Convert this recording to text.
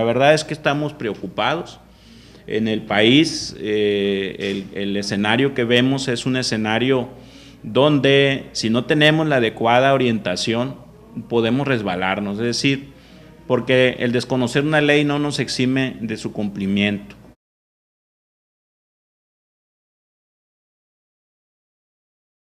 La verdad es que estamos preocupados. En el país eh, el, el escenario que vemos es un escenario donde si no tenemos la adecuada orientación podemos resbalarnos, es decir, porque el desconocer una ley no nos exime de su cumplimiento.